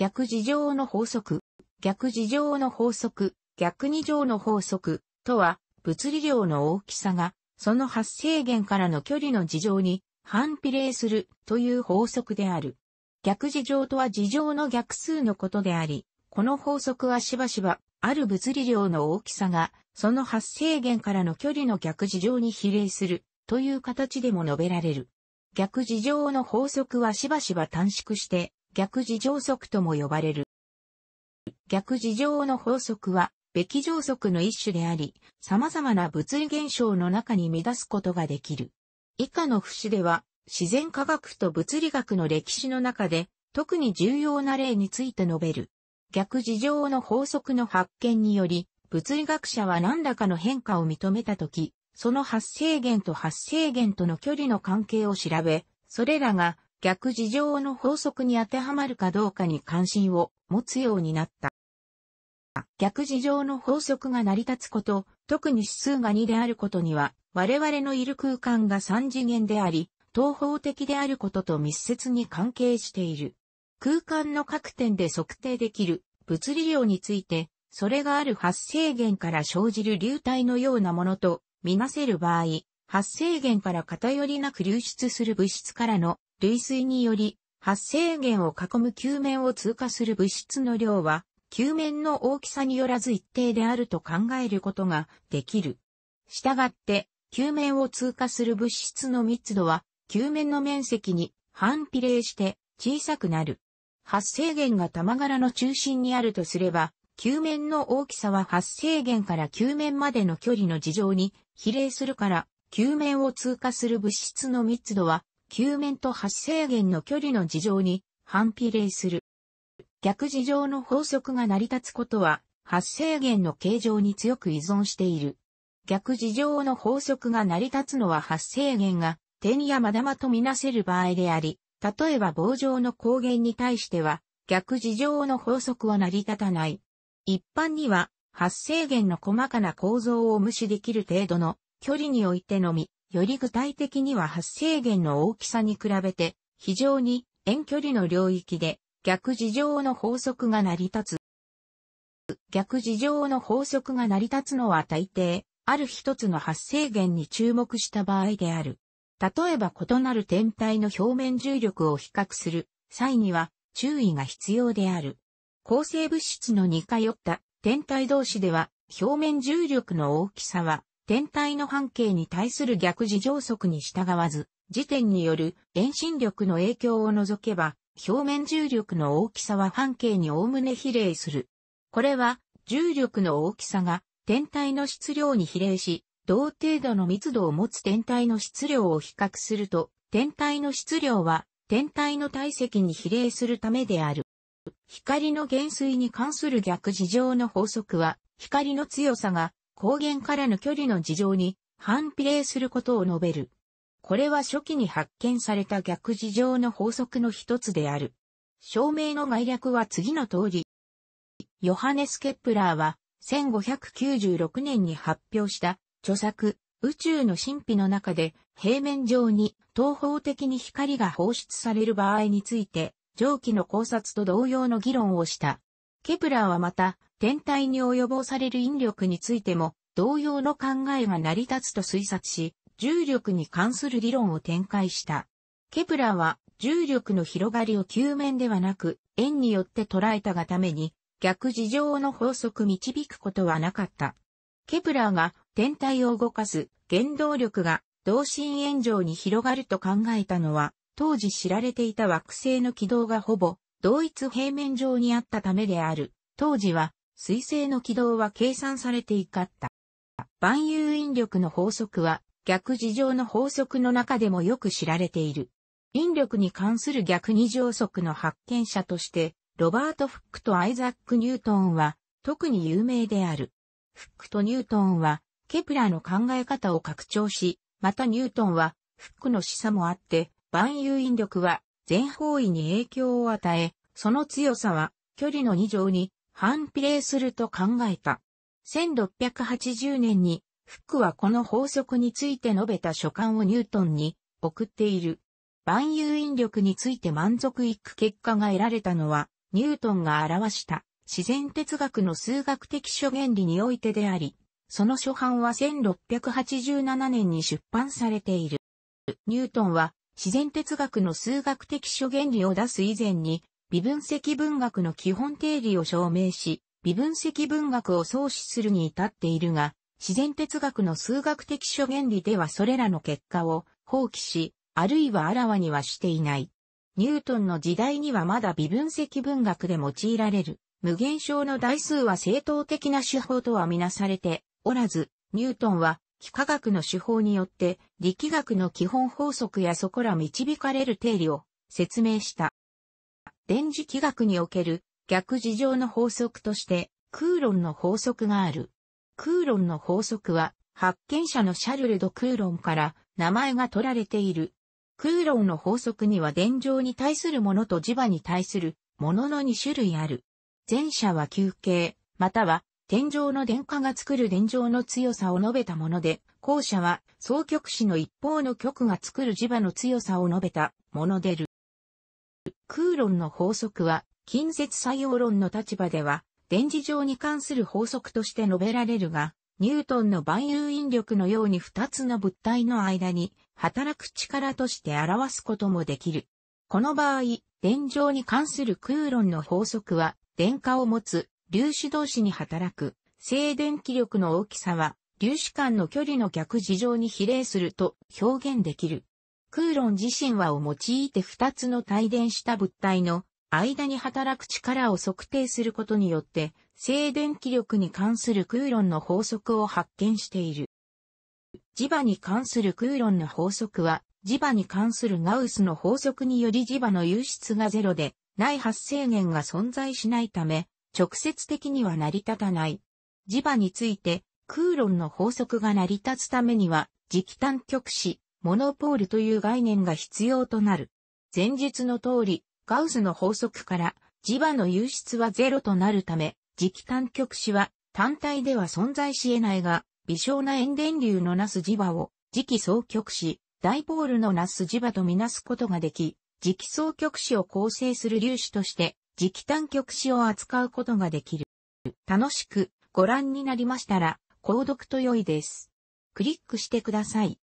逆事情の法則、逆事情の法則、逆二乗の法則とは、物理量の大きさが、その発生源からの距離の事情に反比例するという法則である。逆事情とは事情の逆数のことであり、この法則はしばしば、ある物理量の大きさが、その発生源からの距離の逆事情に比例するという形でも述べられる。逆事情の法則はしばしば短縮して、逆自乗則とも呼ばれる。逆自乗の法則は、べき乗則の一種であり、様々な物理現象の中に乱すことができる。以下の節では、自然科学と物理学の歴史の中で、特に重要な例について述べる。逆自乗の法則の発見により、物理学者は何らかの変化を認めたとき、その発生源と発生源との距離の関係を調べ、それらが逆事情の法則に当てはまるかどうかに関心を持つようになった。逆事情の法則が成り立つこと、特に指数が2であることには、我々のいる空間が3次元であり、東方的であることと密接に関係している。空間の各点で測定できる物理量について、それがある発生源から生じる流体のようなものとみなせる場合、発生源から偏りなく流出する物質からの類推により、発生源を囲む球面を通過する物質の量は、球面の大きさによらず一定であると考えることができる。したがって、球面を通過する物質の密度は、球面の面積に反比例して小さくなる。発生源が玉柄の中心にあるとすれば、球面の大きさは発生源から球面までの距離の事情に比例するから、球面を通過する物質の密度は球面と発生源の距離の事情に反比例する。逆事情の法則が成り立つことは、発生源の形状に強く依存している。逆事情の法則が成り立つのは発生源が点やまだまとみなせる場合であり、例えば棒状の光源に対しては逆事情の法則は成り立たない。一般には発生源の細かな構造を無視できる程度の距離においてのみより具体的には発生源の大きさに比べて、非常に遠距離の領域で逆事情の法則が成り立つ。逆事情の法則が成り立つのは大抵、ある一つの発生源に注目した場合である。例えば異なる天体の表面重力を比較する際には注意が必要である。構成物質の似通った天体同士では表面重力の大きさは天体の半径に対する逆事情則に従わず、時点による遠心力の影響を除けば、表面重力の大きさは半径に概ね比例する。これは、重力の大きさが天体の質量に比例し、同程度の密度を持つ天体の質量を比較すると、天体の質量は天体の体積に比例するためである。光の減衰に関する逆事情の法則は、光の強さが高原からの距離の事情に反比例することを述べる。これは初期に発見された逆事情の法則の一つである。証明の概略は次の通り。ヨハネス・ケプラーは1596年に発表した著作宇宙の神秘の中で平面上に東方的に光が放出される場合について上記の考察と同様の議論をした。ケプラーはまた、天体に及ぼされる引力についても、同様の考えが成り立つと推察し、重力に関する理論を展開した。ケプラーは、重力の広がりを球面ではなく、円によって捉えたがために、逆事情の法則導くことはなかった。ケプラーが天体を動かす原動力が同心円状に広がると考えたのは、当時知られていた惑星の軌道がほぼ同一平面上にあったためである。当時は、水星の軌道は計算されていかった。万有引力の法則は、逆二乗の法則の中でもよく知られている。引力に関する逆二乗則の発見者として、ロバート・フックとアイザック・ニュートンは、特に有名である。フックとニュートンは、ケプラーの考え方を拡張し、またニュートンは、フックの示唆もあって、万有引力は全方位に影響を与え、その強さは距離の2乗に反比例すると考えた。1680年にフックはこの法則について述べた書簡をニュートンに送っている。万有引力について満足いく結果が得られたのは、ニュートンが表した自然哲学の数学的諸原理においてであり、その初版は1687年に出版されている。ニュートンは自然哲学の数学的諸原理を出す以前に、微分析文学の基本定理を証明し、微分析文学を創始するに至っているが、自然哲学の数学的諸原理ではそれらの結果を放棄し、あるいはあらわにはしていない。ニュートンの時代にはまだ微分析文学で用いられる、無限小の代数は正当的な手法とはみなされておらず、ニュートンは幾何学の手法によって力学の基本法則やそこら導かれる定理を説明した。電磁気学における逆事情の法則として空論の法則がある。空論の法則は発見者のシャルル・ド・空論から名前が取られている。空論の法則には電状に対するものと磁場に対するものの2種類ある。前者は球形、または天井の電荷が作る電承の強さを述べたもので、後者は、双極子の一方の極が作る磁場の強さを述べたものでる。空論の法則は、近接作用論の立場では、電磁上に関する法則として述べられるが、ニュートンの万有引力のように二つの物体の間に働く力として表すこともできる。この場合、電上に関する空論の法則は、電荷を持つ粒子同士に働く、静電気力の大きさは、粒子間の距離の逆事情に比例すると表現できる。クーロン自身はを用いて二つの帯電した物体の間に働く力を測定することによって、静電気力に関するクーロンの法則を発見している。磁場に関するクーロンの法則は、磁場に関するガウスの法則により磁場の流出がゼロで、ない発生源が存在しないため、直接的には成り立たない。磁場について、空論の法則が成り立つためには、磁気単極子、モノポールという概念が必要となる。前述の通り、ガウスの法則から磁場の流出はゼロとなるため、磁気単極子は単体では存在し得ないが、微小な塩電流のなす磁場を磁気双極子、ダイポールのなす磁場とみなすことができ、磁気双極子を構成する粒子として磁気探極子を扱うことができる。楽しくご覧になりましたら、購読と良いです。クリックしてください。